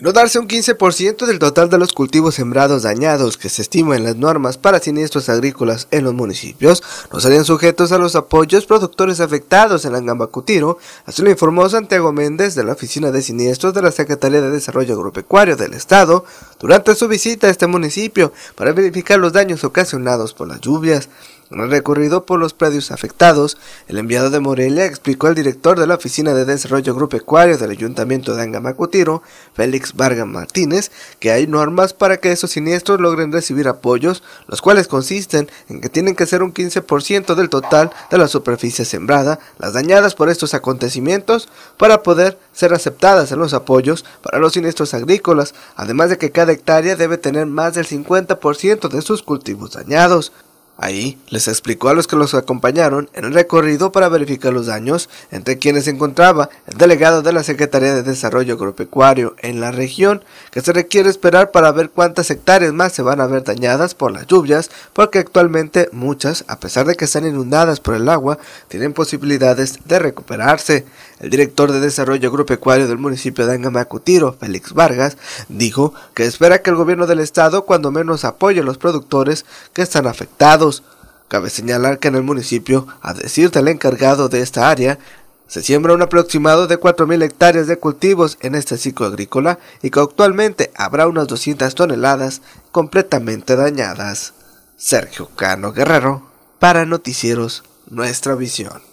no darse un 15% del total de los cultivos sembrados dañados que se estiman en las normas para siniestros agrícolas en los municipios, no serían sujetos a los apoyos productores afectados en Angambacutiro, así lo informó Santiago Méndez de la Oficina de Siniestros de la Secretaría de Desarrollo Agropecuario del Estado durante su visita a este municipio para verificar los daños ocasionados por las lluvias. Recorrido por los predios afectados, el enviado de Morelia explicó al director de la Oficina de Desarrollo Agropecuario del Ayuntamiento de Angamacutiro, Félix Vargas Martínez, que hay normas para que esos siniestros logren recibir apoyos, los cuales consisten en que tienen que ser un 15% del total de la superficie sembrada, las dañadas por estos acontecimientos, para poder ser aceptadas en los apoyos para los siniestros agrícolas, además de que cada hectárea debe tener más del 50% de sus cultivos dañados. Ahí les explicó a los que los acompañaron en el recorrido para verificar los daños, entre quienes se encontraba el delegado de la Secretaría de Desarrollo Agropecuario en la región, que se requiere esperar para ver cuántas hectáreas más se van a ver dañadas por las lluvias, porque actualmente muchas, a pesar de que están inundadas por el agua, tienen posibilidades de recuperarse. El director de Desarrollo Agropecuario del municipio de Angamacutiro, Félix Vargas, dijo que espera que el gobierno del estado cuando menos apoye a los productores que están afectados. Cabe señalar que en el municipio, a decir del encargado de esta área, se siembra un aproximado de 4.000 hectáreas de cultivos en este ciclo agrícola y que actualmente habrá unas 200 toneladas completamente dañadas. Sergio Cano Guerrero, para Noticieros, Nuestra Visión.